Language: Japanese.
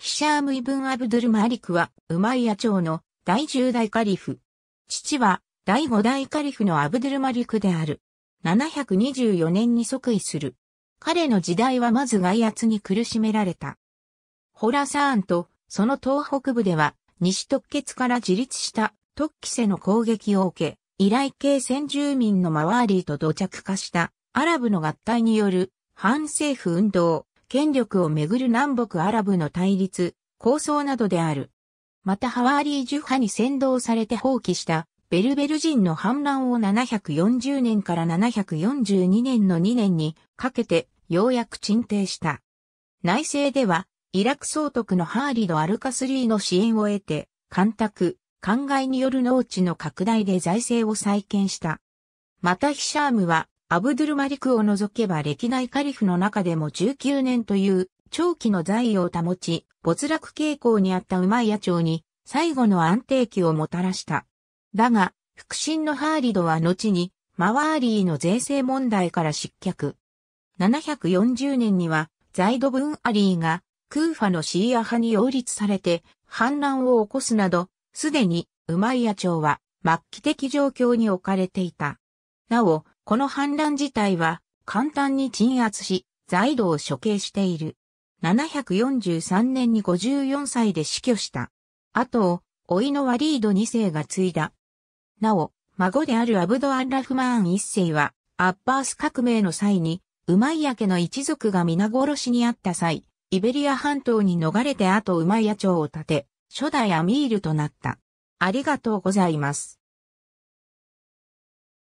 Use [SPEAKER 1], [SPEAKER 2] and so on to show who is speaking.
[SPEAKER 1] ヒシャーム・イブン・アブドゥル・マリクは、ウマイヤ朝の第10代カリフ。父は、第5代カリフのアブドゥル・マリクである。724年に即位する。彼の時代はまず外圧に苦しめられた。ホラサーンと、その東北部では、西特決から自立した特騎世の攻撃を受け、依頼系先住民のマワーリーと土着化したアラブの合体による反政府運動、権力をめぐる南北アラブの対立、構想などである。またハワーリー・ジュ派に先導されて放棄したベルベル人の反乱を740年から742年の2年にかけてようやく鎮定した。内政ではイラク総督のハーリド・アルカスリーの支援を得て、干拓、灌漑による農地の拡大で財政を再建した。またヒシャームはアブドゥルマリクを除けば歴代カリフの中でも19年という長期の在位を保ち、没落傾向にあったウマイヤ朝に最後の安定期をもたらした。だが、腹心のハーリドは後に、マワーリーの税制問題から失脚。740年には、ザイド・ブン・アリーが、クーファのシーア派に擁立されて、反乱を起こすなど、すでに、ウマイヤ朝は、末期的状況に置かれていた。なお、この反乱自体は簡単に鎮圧し、財道を処刑している。743年に54歳で死去した。後を、老いのワリード2世が継いだ。なお、孫であるアブド・アン・ラフマーン1世は、アッバース革命の際に、ウマイヤ家の一族が皆殺しにあった際、イベリア半島に逃れて後ウマイヤ町を建て、初代アミールとなった。ありがとうございます。